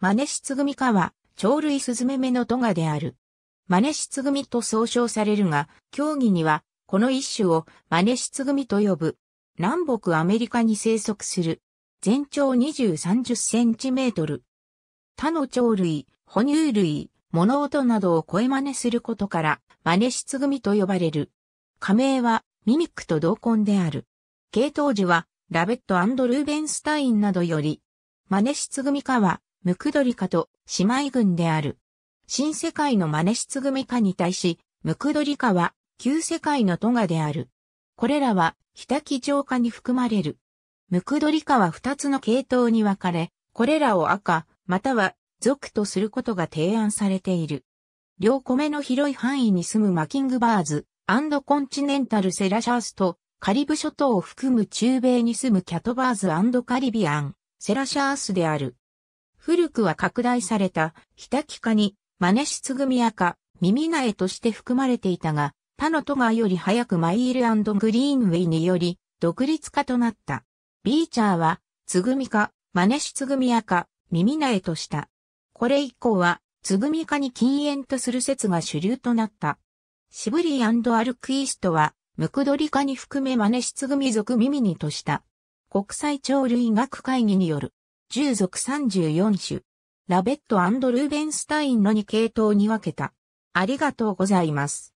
マネシツグミカは、鳥類スズメメのトガである。マネシツグミと総称されるが、競技には、この一種をマネシツグミと呼ぶ。南北アメリカに生息する。全長20、30センチメートル。他の鳥類、哺乳類、物音などを声真似することから、マネシツグミと呼ばれる。仮名は、ミミックと同根である。系統樹は、ラベットルーベンスタインなどより、マネシツグミカは、ムクドリカと姉妹群である。新世界のマネシツグメカに対し、ムクドリカは旧世界のトガである。これらは北基上化に含まれる。ムクドリカは二つの系統に分かれ、これらを赤、または俗とすることが提案されている。両米の広い範囲に住むマキングバーズ、アンドコンチネンタルセラシャースと、カリブ諸島を含む中米に住むキャトバーズアンドカリビアン、セラシャースである。古くは拡大された、北タキに、真似し、つぐみ赤耳苗として含まれていたが、他の都がより早くマイールグリーンウェイにより、独立化となった。ビーチャーは、つぐみか、真似しつぐみやか、耳苗とした。これ以降は、つぐみかに禁煙とする説が主流となった。シブリーアルクイストは、ムクドリカに含めマネシつぐみ属耳にとした。国際鳥類学会議による従属34種。ラベットルーベンスタインの2系統に分けた。ありがとうございます。